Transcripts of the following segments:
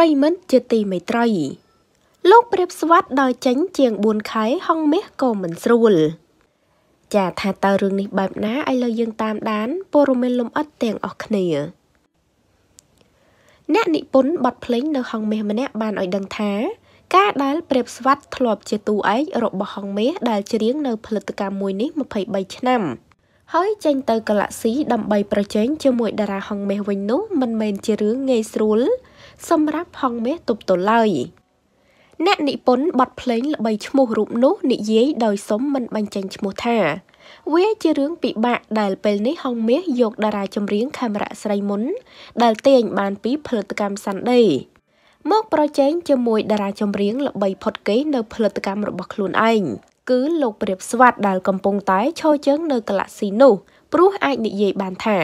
រិមិត្តជាទីមេត្រីលោកព្រាបស្វាត់ដល់ចេញជាង4ខែហងមាសក៏មិនស្រួល ចាថាតើរឿងនេះបែបណាឥឡូវយើងតាមដានព័ត៌មានលំអិតទាំងអស់គ្នាអ្នកនិពន្ធបទភ្លេងនៅហងមាសម្នាក់បានឲ្យដឹងថាការដែលព្រាបស្វាត់ធ្លាប់ជាតួឯករបស់ហងមាសដែលច្រៀងនៅផលិតកម្មមួយនេះ23ឆ្នាំហើយចេញទៅកាឡាក់ស៊ីដើម្បីប្រជែងជាមួយតារាហងមាសវិញនោះមិនមែនជារឿងងាយស្រួលសម្រាប់ហងមាសទប់ទល់ឡើយអ្នកនិពន្ធបទភ្លេងល្បីឈ្មោះរូបនោះនិយាយដោយសុំមិនបញ្ចេញឈ្មោះថាវា ជារឿងពិបាក ដែល ពេលនេះហងមាសយកតារាចម្រៀងខេមរៈស្រីមុន ដែលទាញបានពីផលិតកម្មសាន់ដេ មក ប្រជែងជាមួយតារាចម្រៀង ល្បីផុតគេនៅផលិតកម្មរបស់ខ្លួនឯងគឺលោកព្រាបស្វាត់ដែលកំពុងតែឈរជើងនៅកឡាស៊ីនោះព្រោះអាចនិយាយបានថា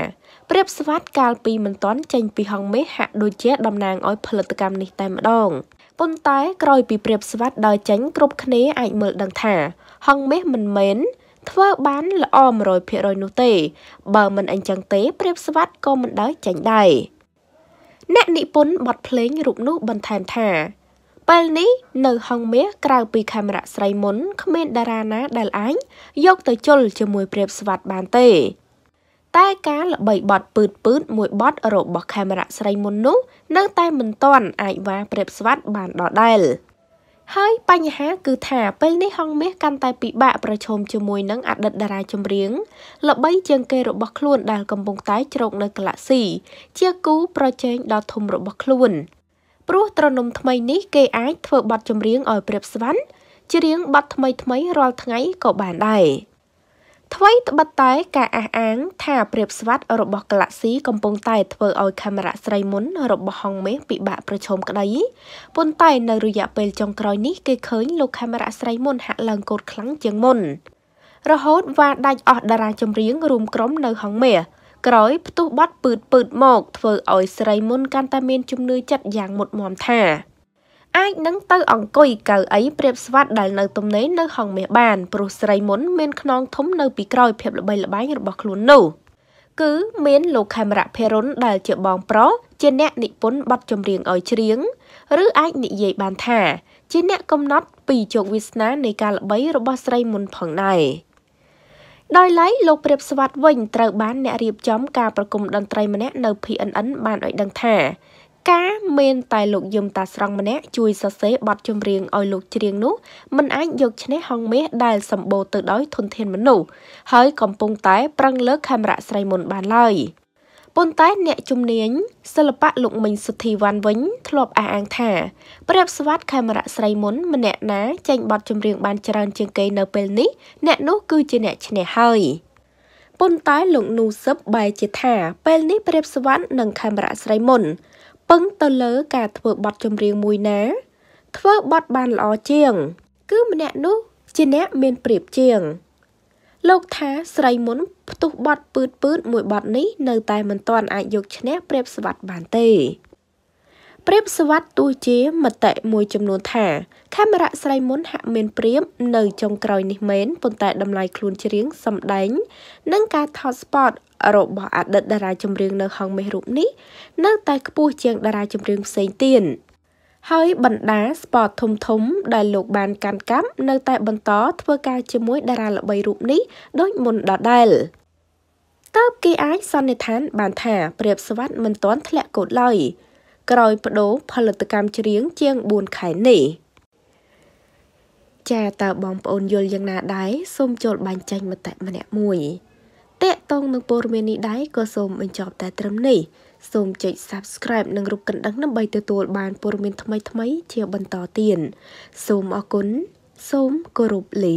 ព្រាបស្វាតកាលពីមិនតាន់ចេញពីហងមេហាក់ដូចជាតំណាងឲ្យផលិតកម្មនេះតែម្ដងប៉ុន្តែក្រោយពីព្រាបស្វាតដល់ចេញគ្រប់គ្នាអាចមើលដឹងថាហងមេមិនមែនធ្វើបានល្អ100%នោះទេ បើមិនអញ្ចឹងទេព្រាបស្វាតក៏មិនដើចេញដែរអ្នកនិពន្ធបទភ្លេងរូបនោះបន្ថែមថាពេលនេះនៅហងមាសក្រៅពីកាមេរ៉ាស្រីមុនគ្មានតារាណាដែលអាចយកទៅជុលជាមួយព្រាបស្វាត់បានទេតែការល្បីបត់ពឺតពឺតមួយបត់របស់កាមេរ៉ាស្រីមុននោះនៅតែមិនទាន់អាចវ៉ាប្រៀបស្វាត់បានដដែលហើយបញ្ហាគឺថាពេលនេះហងមាសកាន់តែពិបាកប្រឈមជាមួយនឹងអតីតតារាចម្រៀងល្បីជាងគេរបស់ខ្លួនដែលកំពុងតែជ្រោកនៅកាឡាក់ស៊ីជាគូប្រជែងដ៏ធំរបស់ខ្លួនព្រោះត្រនំថ្មីនេះគេអាចធ្វើបទចម្រៀងឲ្យប្រៀបស្វាន់ច្រៀងបទថ្មីថ្មីរាល់ថ្ងៃក៏បានដែរថ្មីត្បិតតែការអះអាងថាព្រាបស្វាត់របស់កាឡាក់ស៊ីកំពុងតែធ្វើឲ្យកាមេរ៉ាស្រីមុន របស់ហុងមេពិបាកប្រឈមក្តីប៉ុន្តែនៅរយៈពេលចុងក្រោយនេះគេឃើញលោកកាមេរ៉ាស្រីមុនហាក់ឡើងកោតខ្លាំងជាងមុនរហូតវ៉ាដាច់អស់តារាចម្រៀងរួមក្រុមនៅហុងមេក្រោយផ្ទុះបាត់ពឺតពឺតមក ធ្វើឲ្យស្រីមុនកាន់តែមានជំនឿចិត្តយ៉ាងមុតមមថាអាចនឹងទៅអង្គុយកៅអីព្រាបស្វាត់ដែលនៅទំនេរនៅហងមាសបានព្រោះស្រីមុនមានខ្នងធំនៅពីក្រោយភាពល្បីល្បាញរបស់ខ្លួននោះ គឺមានលោកខេមរៈភិរុនដែលជាបងប្រុសជាអ្នកនិពន្ធបទចម្រៀងឲ្យច្រៀងឬអាចនិយាយបានថា ជាអ្នកកំណត់ពីជោគវាសនានៃការល្បីរបស់ស្រីមុនផងដែរដោយឡែកលោកព្រាបស្វាត់វិញត្រូវបានអ្នករៀបចំការប្រគំតន្ត្រីម្នាក់នៅ PNN បានឲ្យដឹងថាការមានតែលោកយមតាស្រង់ម្នាក់ជួយសរសេរបទចម្រៀងឲ្យលោកច្រៀងនោះមិនអាចយកឈ្នះហងមាសដែលសម្បូរទៅដោយធនធានមនុស្សហើយកំពុងតែប្រឹងលើកាមេរ៉ាស្រីមុនបានឡើយប៉ុន្តែអ្នកជំនាញសិល្បៈលោកមិញសុធីវ៉ាន់វិញ ធ្លាប់អះអាងថាប្រៀបស្វាតកាមេរ៉ាស្រីមុនម្នាក់ណាចេញបទចម្រៀងបានច្រើនជាងគេនៅពេលនេះអ្នកនោះគឺជាអ្នកឈ្នះហើយប៉ុន្តែលោកនូសឹបបែរជាថា ពេលនេះប្រៀបស្វាតនិងកាមេរ៉ាស្រីមុនពឹងទៅលើការធ្វើបទចម្រៀងមួយណា ធ្វើបទបានល្អជាងគឺម្នាក់នោះជាអ្នកមានប្រៀបជាងលោកថាស្រីមុនផ្ទុះបទពឺតពឺតមួយបទនេះនៅតែមិនទាន់អាចយកឈ្នះប្រៀបស្វាត់បានទេព្រាមសវត្តទោះជាមតិមួយចំនួនថាខេមរៈស្រីមុនហាក់មានព្រាមនៅចុងក្រោយនេះមែនប៉ុន្តែតម្លៃខ្លួនច្រៀងសម្ដែងនិងការថត spot របស់អតីតតារាចម្រៀងនៅហងមេះរូបនេះនៅតែខ្ពស់ជាងតារាចម្រៀងផ្សេងទៀតហើយបណ្ដា spot ធំធំដែលលោកបានកាន់កាប់នៅតែបន្តធ្វើការជាមួយតារាល្បីរូបនេះដូចមុនដដែលតើគេអាចសន្និដ្ឋានបានថាព្រាបសវត្តមិនទាន់ធ្លាក់កូតឡើយក្រោយបដូរផលិតកម្មច្រៀងជាង4ខែនេះចាតើបងប្អូនយល់យ៉ាងណាដែរសូមចូលបាញ់ចាញ់មតិម្នាក់មួយតេតងនឹងព័ត៌មាននេះដែរក៏សូមបញ្ចប់តែត្រឹមនេះសូមចុច Subscribe និងរូបកណ្ដឹងដើម្បីទទួលបានព័ត៌មានថ្មីៗជាបន្តទៀតសូមអរគុណសូមគោរពលា